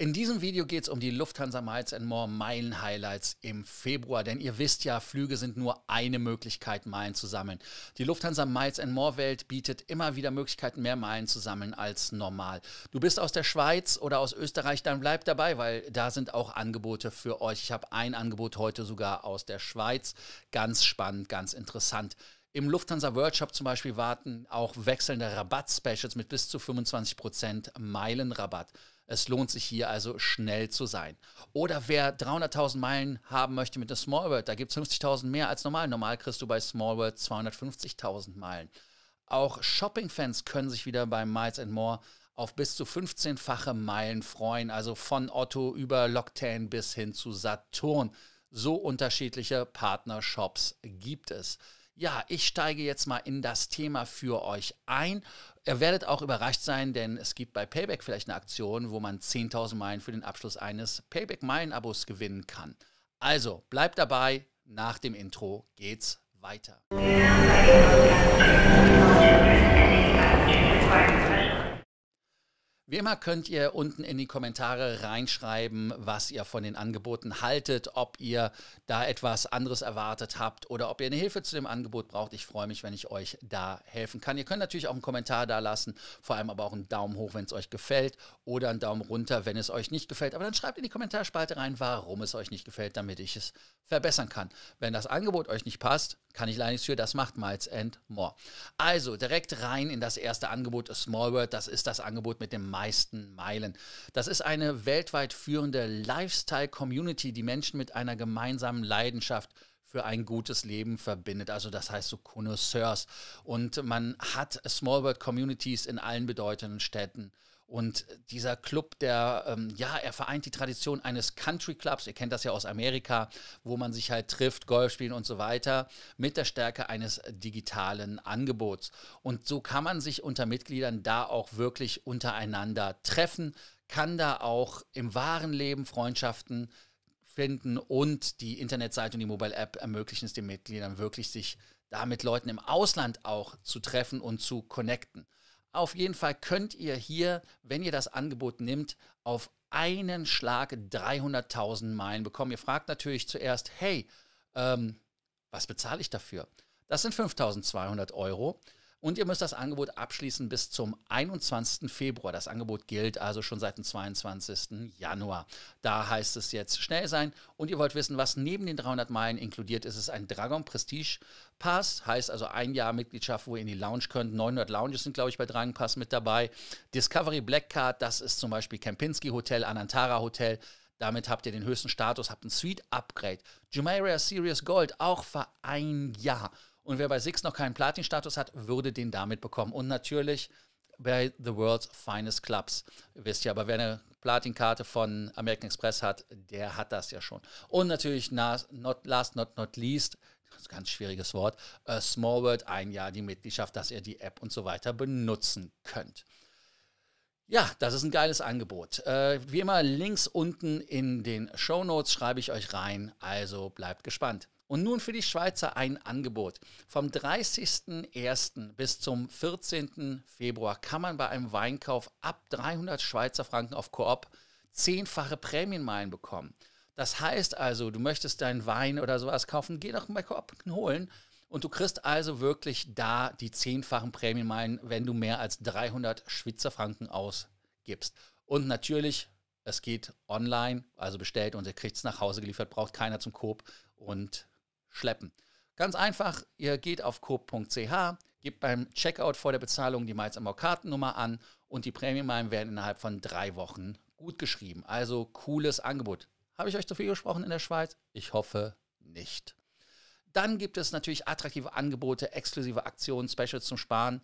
In diesem Video geht es um die Lufthansa Miles More Meilen Highlights im Februar, denn ihr wisst ja, Flüge sind nur eine Möglichkeit, Meilen zu sammeln. Die Lufthansa Miles More Welt bietet immer wieder Möglichkeiten, mehr Meilen zu sammeln als normal. Du bist aus der Schweiz oder aus Österreich, dann bleib dabei, weil da sind auch Angebote für euch. Ich habe ein Angebot heute sogar aus der Schweiz. Ganz spannend, ganz interessant im Lufthansa World Shop zum Beispiel warten auch wechselnde Rabatt-Specials mit bis zu 25% Meilenrabatt. Es lohnt sich hier also schnell zu sein. Oder wer 300.000 Meilen haben möchte mit der Small World, da gibt es 50.000 mehr als normal. Normal kriegst du bei Small World 250.000 Meilen. Auch Shopping-Fans können sich wieder bei Miles and More auf bis zu 15-fache Meilen freuen, also von Otto über Locktan bis hin zu Saturn. So unterschiedliche Partnershops gibt es ja, ich steige jetzt mal in das Thema für euch ein. Ihr werdet auch überrascht sein, denn es gibt bei Payback vielleicht eine Aktion, wo man 10.000 Meilen für den Abschluss eines Payback-Meilen-Abos gewinnen kann. Also bleibt dabei, nach dem Intro geht's weiter. Ja. Wie immer könnt ihr unten in die Kommentare reinschreiben, was ihr von den Angeboten haltet, ob ihr da etwas anderes erwartet habt oder ob ihr eine Hilfe zu dem Angebot braucht. Ich freue mich, wenn ich euch da helfen kann. Ihr könnt natürlich auch einen Kommentar da lassen, vor allem aber auch einen Daumen hoch, wenn es euch gefällt oder einen Daumen runter, wenn es euch nicht gefällt. Aber dann schreibt in die Kommentarspalte rein, warum es euch nicht gefällt, damit ich es verbessern kann. Wenn das Angebot euch nicht passt, kann ich leider nichts für, das macht Miles and More. Also direkt rein in das erste Angebot Small World. Das ist das Angebot mit den meisten Meilen. Das ist eine weltweit führende Lifestyle-Community, die Menschen mit einer gemeinsamen Leidenschaft für ein gutes Leben verbindet. Also das heißt so Connoisseurs. Und man hat Small World Communities in allen bedeutenden Städten und dieser Club, der, ähm, ja, er vereint die Tradition eines Country Clubs, ihr kennt das ja aus Amerika, wo man sich halt trifft, Golf spielen und so weiter, mit der Stärke eines digitalen Angebots. Und so kann man sich unter Mitgliedern da auch wirklich untereinander treffen, kann da auch im wahren Leben Freundschaften finden und die Internetseite und die Mobile App ermöglichen es den Mitgliedern wirklich, sich da mit Leuten im Ausland auch zu treffen und zu connecten. Auf jeden Fall könnt ihr hier, wenn ihr das Angebot nimmt, auf einen Schlag 300.000 Meilen bekommen. Ihr fragt natürlich zuerst, hey, ähm, was bezahle ich dafür? Das sind 5.200 Euro. Und ihr müsst das Angebot abschließen bis zum 21. Februar. Das Angebot gilt also schon seit dem 22. Januar. Da heißt es jetzt schnell sein. Und ihr wollt wissen, was neben den 300 Meilen inkludiert ist. Es ist ein Dragon Prestige Pass, heißt also ein Jahr Mitgliedschaft, wo ihr in die Lounge könnt. 900 Lounges sind, glaube ich, bei Dragon Pass mit dabei. Discovery Black Card, das ist zum Beispiel Kempinski Hotel, Anantara Hotel. Damit habt ihr den höchsten Status, habt ein Suite-Upgrade. Jumeirah Serious Gold, auch für ein Jahr. Und wer bei Six noch keinen Platin-Status hat, würde den damit bekommen. Und natürlich bei The World's Finest Clubs. Ihr wisst ja, aber wer eine Platin-Karte von American Express hat, der hat das ja schon. Und natürlich not, last not not least, das ist ein ganz schwieriges Wort, uh, Small World ein Jahr die Mitgliedschaft, dass ihr die App und so weiter benutzen könnt. Ja, das ist ein geiles Angebot. Äh, wie immer, links unten in den Show Notes schreibe ich euch rein, also bleibt gespannt. Und nun für die Schweizer ein Angebot. Vom 30.01. bis zum 14. Februar kann man bei einem Weinkauf ab 300 Schweizer Franken auf Koop zehnfache Prämienmeilen bekommen. Das heißt also, du möchtest deinen Wein oder sowas kaufen, geh doch mal Koop holen. Und du kriegst also wirklich da die zehnfachen Prämienmeilen, wenn du mehr als 300 Schweizer Franken ausgibst. Und natürlich, es geht online, also bestellt und ihr kriegt es nach Hause geliefert, braucht keiner zum Coop und schleppen. Ganz einfach, ihr geht auf coop.ch, gebt beim Checkout vor der Bezahlung die Miles Amor Kartennummer an und die Prämienmeilen werden innerhalb von drei Wochen gut geschrieben. Also cooles Angebot. Habe ich euch zu viel gesprochen in der Schweiz? Ich hoffe nicht. Dann gibt es natürlich attraktive Angebote, exklusive Aktionen, Specials zum Sparen,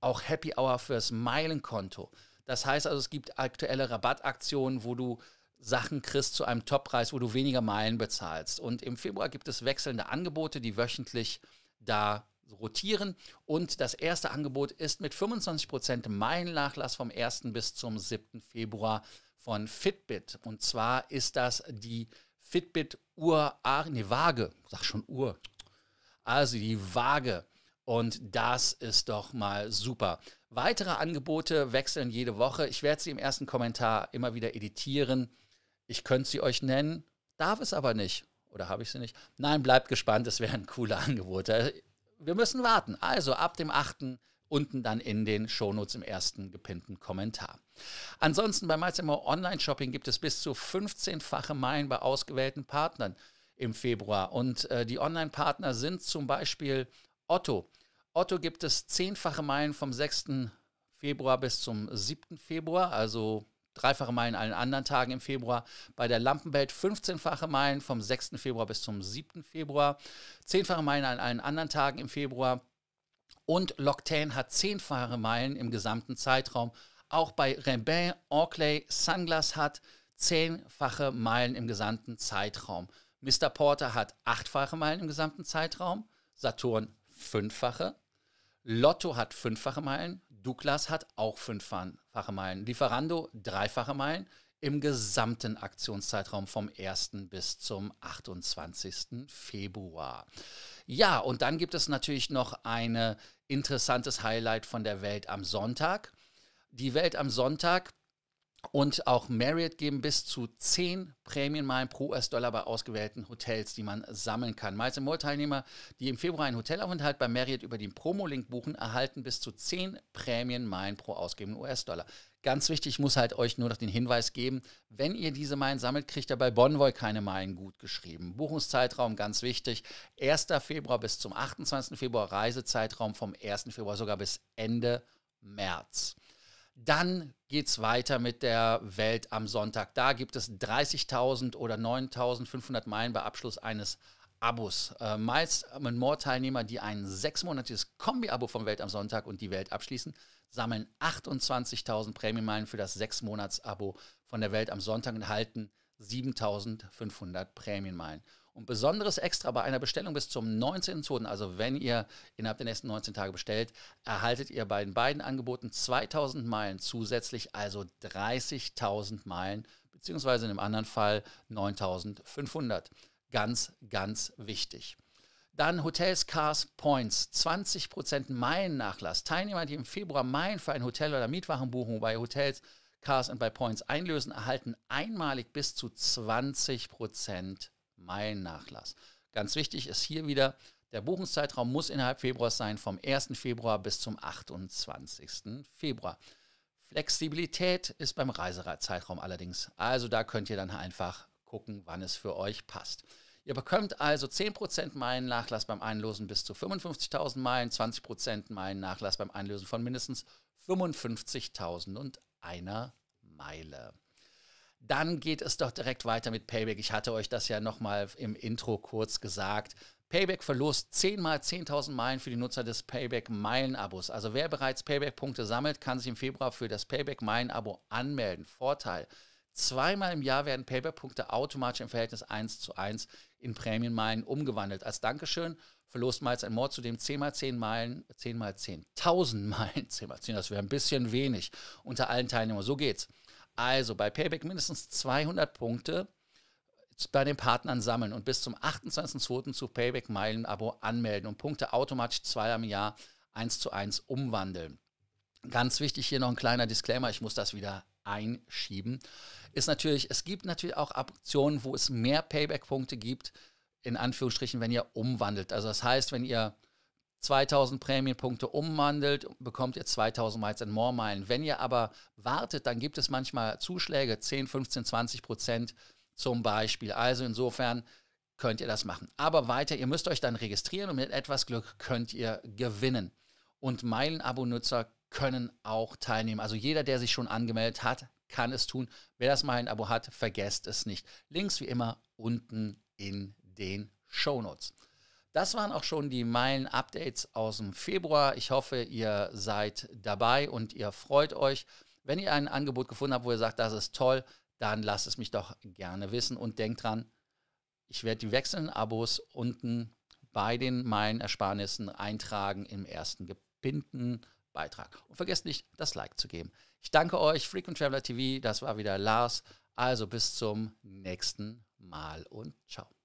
auch Happy Hour fürs Meilenkonto. Das heißt also, es gibt aktuelle Rabattaktionen, wo du Sachen kriegst zu einem Toppreis, wo du weniger Meilen bezahlst. Und im Februar gibt es wechselnde Angebote, die wöchentlich da rotieren. Und das erste Angebot ist mit 25% Meilennachlass vom 1. bis zum 7. Februar von Fitbit. Und zwar ist das die Fitbit Uhr, nee, Waage, sag schon Uhr. Also die Waage. Und das ist doch mal super. Weitere Angebote wechseln jede Woche. Ich werde sie im ersten Kommentar immer wieder editieren. Ich könnte sie euch nennen, darf es aber nicht. Oder habe ich sie nicht? Nein, bleibt gespannt, es wäre ein cooler Angebot. Äh, wir müssen warten. Also ab dem 8 unten dann in den Shownotes im ersten gepinnten Kommentar. Ansonsten bei MySimmer Online Shopping gibt es bis zu 15-fache Meilen bei ausgewählten Partnern im Februar. Und äh, die Online-Partner sind zum Beispiel Otto. Otto gibt es 10-fache Meilen vom 6. Februar bis zum 7. Februar, also dreifache Meilen allen anderen Tagen im Februar. Bei der Lampenwelt 15-fache Meilen vom 6. Februar bis zum 7. Februar. Zehnfache Meilen an allen anderen Tagen im Februar. Und Loctane hat zehnfache Meilen im gesamten Zeitraum. Auch bei Rembrandt, Orkley, Sunglass hat zehnfache Meilen im gesamten Zeitraum. Mr. Porter hat achtfache Meilen im gesamten Zeitraum. Saturn fünffache. Lotto hat fünffache Meilen. Douglas hat auch fünffache dreifache Meilen. Lieferando dreifache Meilen im gesamten Aktionszeitraum vom 1. bis zum 28. Februar. Ja, und dann gibt es natürlich noch ein interessantes Highlight von der Welt am Sonntag. Die Welt am Sonntag und auch Marriott geben bis zu 10 Prämienmeilen pro US-Dollar bei ausgewählten Hotels, die man sammeln kann. Miles More-Teilnehmer, die im Februar einen Hotelaufenthalt bei Marriott über den Promo-Link buchen, erhalten bis zu 10 Prämienmeilen pro ausgegebenen US-Dollar. Ganz wichtig, ich muss halt euch nur noch den Hinweis geben, wenn ihr diese Meilen sammelt, kriegt ihr bei Bonvoy keine Meilen gut geschrieben. Buchungszeitraum ganz wichtig, 1. Februar bis zum 28. Februar, Reisezeitraum vom 1. Februar sogar bis Ende März. Dann geht es weiter mit der Welt am Sonntag. Da gibt es 30.000 oder 9.500 Meilen bei Abschluss eines Abos. Äh, meist mit More-Teilnehmer, die ein sechsmonatiges Kombi-Abo vom Welt am Sonntag und die Welt abschließen, sammeln 28.000 Prämienmeilen für das sechsmonats abo von der Welt am Sonntag und halten 7.500 Prämienmeilen. Und besonderes Extra bei einer Bestellung bis zum 19.02., also wenn ihr innerhalb der nächsten 19 Tage bestellt, erhaltet ihr bei den beiden Angeboten 2000 Meilen zusätzlich, also 30.000 Meilen, beziehungsweise in dem anderen Fall 9500. Ganz, ganz wichtig. Dann Hotels, Cars, Points, 20% Meilennachlass. Teilnehmer, die im Februar Meilen für ein Hotel oder Mietwagenbuchung bei Hotels, Cars und bei Points einlösen, erhalten einmalig bis zu 20% Meilen mein Nachlass. Ganz wichtig ist hier wieder, der Buchungszeitraum muss innerhalb Februars sein, vom 1. Februar bis zum 28. Februar. Flexibilität ist beim Reisezeitraum allerdings. Also da könnt ihr dann einfach gucken, wann es für euch passt. Ihr bekommt also 10% Meilennachlass beim Einlösen bis zu 55.000 Meilen, 20% Meilennachlass beim Einlösen von mindestens 55.000 und einer Meile dann geht es doch direkt weiter mit Payback. Ich hatte euch das ja nochmal im Intro kurz gesagt. Payback verlost 10 mal 10.000 Meilen für die Nutzer des Payback Meilen-Abos. Also wer bereits Payback-Punkte sammelt, kann sich im Februar für das Payback Meilen-Abo anmelden. Vorteil. Zweimal im Jahr werden Payback-Punkte automatisch im Verhältnis 1 zu 1 in Prämienmeilen umgewandelt. Als Dankeschön verlost Miles ein Mord zudem 10 mal 10 Meilen, 10 mal 10.000 Meilen, 10 mal 10, das wäre ein bisschen wenig unter allen Teilnehmern. So geht's. Also bei Payback mindestens 200 Punkte bei den Partnern sammeln und bis zum 28.02. zu Payback Meilen Abo anmelden und Punkte automatisch zwei im Jahr eins zu eins umwandeln. Ganz wichtig hier noch ein kleiner Disclaimer, ich muss das wieder einschieben. Ist natürlich, es gibt natürlich auch Aktionen, wo es mehr Payback-Punkte gibt, in Anführungsstrichen, wenn ihr umwandelt. Also das heißt, wenn ihr 2000 Prämienpunkte umwandelt, bekommt ihr 2000 Miles and More Meilen. Wenn ihr aber wartet, dann gibt es manchmal Zuschläge, 10, 15, 20 Prozent zum Beispiel. Also insofern könnt ihr das machen. Aber weiter, ihr müsst euch dann registrieren und mit etwas Glück könnt ihr gewinnen. Und Meilenabo-Nutzer können auch teilnehmen. Also jeder, der sich schon angemeldet hat, kann es tun. Wer das Meilenabo hat, vergesst es nicht. Links wie immer unten in den Show Notes. Das waren auch schon die Meilen-Updates aus dem Februar. Ich hoffe, ihr seid dabei und ihr freut euch. Wenn ihr ein Angebot gefunden habt, wo ihr sagt, das ist toll, dann lasst es mich doch gerne wissen und denkt dran, ich werde die wechselnden Abos unten bei den Meilenersparnissen eintragen im ersten gepinnten Beitrag. Und vergesst nicht, das Like zu geben. Ich danke euch, Frequent Traveler TV, das war wieder Lars. Also bis zum nächsten Mal und ciao.